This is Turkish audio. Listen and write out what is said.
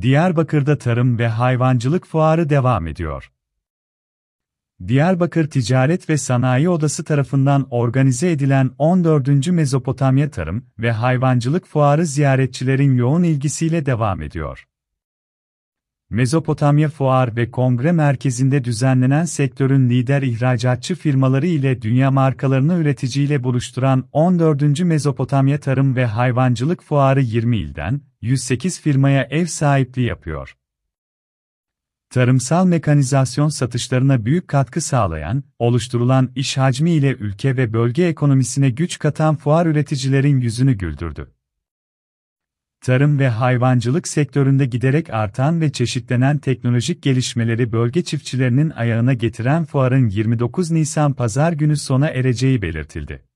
Diyarbakır'da Tarım ve Hayvancılık Fuarı devam ediyor. Diyarbakır Ticaret ve Sanayi Odası tarafından organize edilen 14. Mezopotamya Tarım ve Hayvancılık Fuarı ziyaretçilerin yoğun ilgisiyle devam ediyor. Mezopotamya Fuar ve Kongre Merkezi'nde düzenlenen sektörün lider ihracatçı firmaları ile dünya markalarını üreticiyle buluşturan 14. Mezopotamya Tarım ve Hayvancılık Fuarı 20 ilden 108 firmaya ev sahipliği yapıyor. Tarımsal mekanizasyon satışlarına büyük katkı sağlayan, oluşturulan iş hacmi ile ülke ve bölge ekonomisine güç katan fuar üreticilerin yüzünü güldürdü tarım ve hayvancılık sektöründe giderek artan ve çeşitlenen teknolojik gelişmeleri bölge çiftçilerinin ayağına getiren fuarın 29 Nisan pazar günü sona ereceği belirtildi.